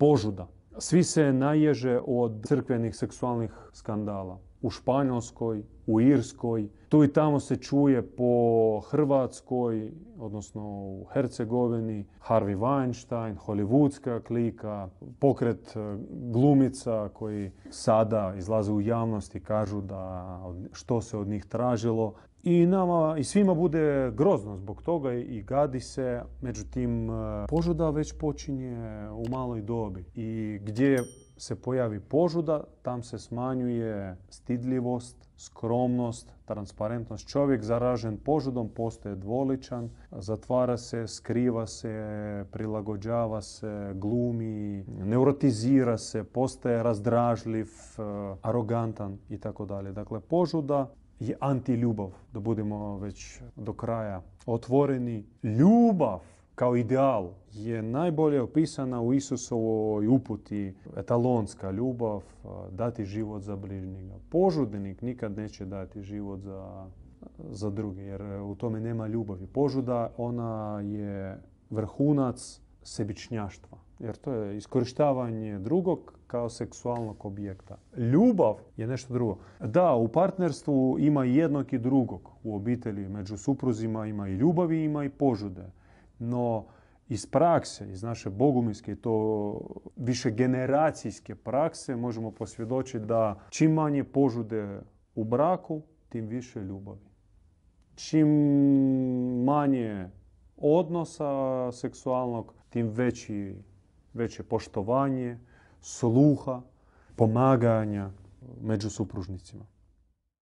požuda. Svi se naježe od crkvenih seksualnih skandala u Španjolskoj, u Irskoj, tu i tamo se čuje po Hrvatskoj, odnosno u Hercegovini, Harvey Weinstein, hollywoodska klika, pokret e, glumica koji sada izlaze u javnost i kažu da što se od njih tražilo. I nama i svima bude grozno zbog toga i gadi se, međutim e, požuda već počinje u maloj dobi i gdje se pojavi požuda, tam se smanjuje stidljivost, skromnost, transparentnost. Čovjek zaražen požudom postaje dvoličan, zatvara se, skriva se, prilagođava se, glumi, neurotizira se, postaje razdražljiv, e, arogantan i tako dalje. Dakle, požuda je antiljubav, da budemo već do kraja otvoreni. Ljubav kao ideal je najbolje opisana u Isusovoj uputi etalonska ljubav, dati život za bližnjega. Požudnik nikad neće dati život za, za druge, jer e, u tome nema ljubavi. Požuda, ona je vrhunac sebičnjaštva, jer to je iskorištavanje drugog kao seksualnog objekta. Ljubav je nešto drugo. Da, u partnerstvu ima jednog i drugog. U obitelji među supruzima ima i ljubavi, ima i požude. No, iz prakse, iz naše bogumilske i to više generacijske prakse možemo posvjedočiti da čim manje požude u braku, tim više ljubavi. Čim manje odnosa seksualnog, tim veće poštovanje, sluha, pomaganja među supružnicima.